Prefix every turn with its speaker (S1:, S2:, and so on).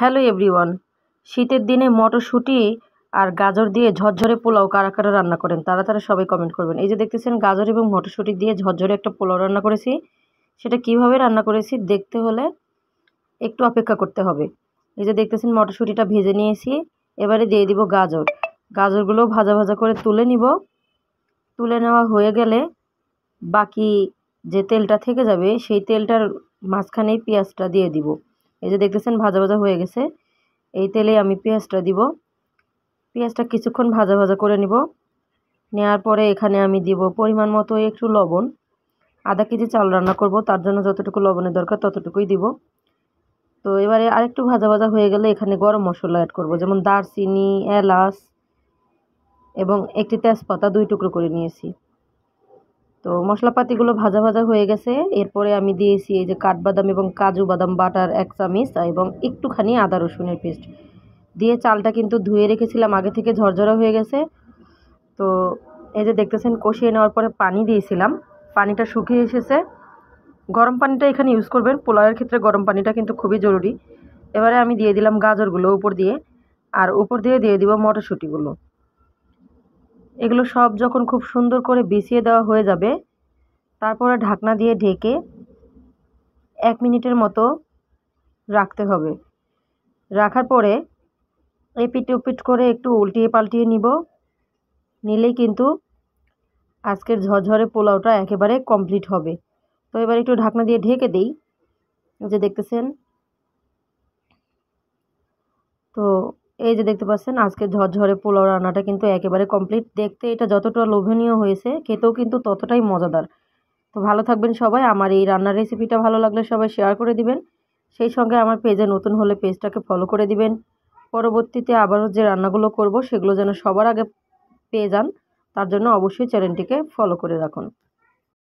S1: hello everyone শীতের দিনে মটরশুঁটি আর গাজর দিয়ে ঝরঝরে পোলাও কারা কারা রান্না করেন তারা তারা সবাই কমেন্ট করবেন এই যে দেখতেছেন গাজর এবং মটরশুঁটি দিয়ে ঝরঝরে একটা পোলাও রান্না করেছি সেটা কিভাবে রান্না করেছি দেখতে হলে একটু অপেক্ষা করতে হবে এই যে দেখতেছেন মটরশুঁটিটা ভেজে নিয়েছি এবারে দিয়ে দিব গাজর গাজরগুলো ভাজা ভাজা করে তুলে নিব তুলে নেওয়া হয়ে গেলে বাকি যে তেলটা থেকে যাবে সেই তেলটার মাঝখানেই পেঁয়াজটা দিয়ে দিব এই যে দেখতেছেন ভাজা ভাজা হয়ে গেছে এই তেলে আমি পেঁয়াজটা দিব পেঁয়াজটা কিছুক্ষণ ভাজা ভাজা করে নিব নেওয়ার পরে এখানে আমি দিব পরিমাণ মতো একটু লবণ আধা কেজি চাল রান্না করব তার জন্য যতটুকু লবণের দরকার ততটুকুই দিব তো এবারে আরেকটু ভাজা ভাজা হয়ে গেলে এখানে গরম মশলা অ্যাড করব যেমন দারচিনি এলাচ এবং একটি তেজপাতা দুই টুকরো করে নিয়েছি তো মশলাপাতিগুলো ভাজা ভাজা হয়ে গেছে এরপরে আমি দিয়েছি এই যে কাঠবাদাম এবং কাজু বাদাম বাটার এক চামিচ এবং একটুখানি আদা রসুনের পেস্ট দিয়ে চালটা কিন্তু ধুয়ে রেখেছিলাম আগে থেকে ঝরঝরা হয়ে গেছে তো এই যে দেখতেছেন কষিয়ে নেওয়ার পরে পানি দিয়েছিলাম পানিটা শুকিয়ে এসেছে গরম পানিটা এখানে ইউজ করবেন পোলাওয়ের ক্ষেত্রে গরম পানিটা কিন্তু খুবই জরুরি এবারে আমি দিয়ে দিলাম গাজরগুলো উপর দিয়ে আর উপর দিয়ে দিয়ে দিব মটরশুঁটিগুলো এগুলো সব যখন খুব সুন্দর করে বিছিয়ে দেওয়া হয়ে যাবে তারপরে ঢাকনা দিয়ে ঢেকে এক মিনিটের মতো রাখতে হবে রাখার পরে এপিট উপিট করে একটু উল্টিয়ে পাল্টিয়ে নিব নিলেই কিন্তু আজকের ঝরঝরে পোলাওটা একেবারে কমপ্লিট হবে তো এবার একটু ঢাকনা দিয়ে ঢেকে দেই যে দেখতেছেন তো এই যে দেখতে পাচ্ছেন আজকে ঝরঝরে পোলাও রান্নাটা কিন্তু একেবারে কমপ্লিট দেখতে এটা যতটা লোভনীয় হয়েছে খেতেও কিন্তু ততটাই মজাদার তো ভালো থাকবেন সবাই আমার এই রান্নার রেসিপিটা ভালো লাগলে সবাই শেয়ার করে দিবেন সেই সঙ্গে আমার পেজে নতুন হলে পেজটাকে ফলো করে দিবেন পরবর্তীতে আবারও যে রান্নাগুলো করব সেগুলো যেন সবার আগে পেয়ে যান তার জন্য অবশ্যই চ্যানেলটিকে ফলো করে রাখুন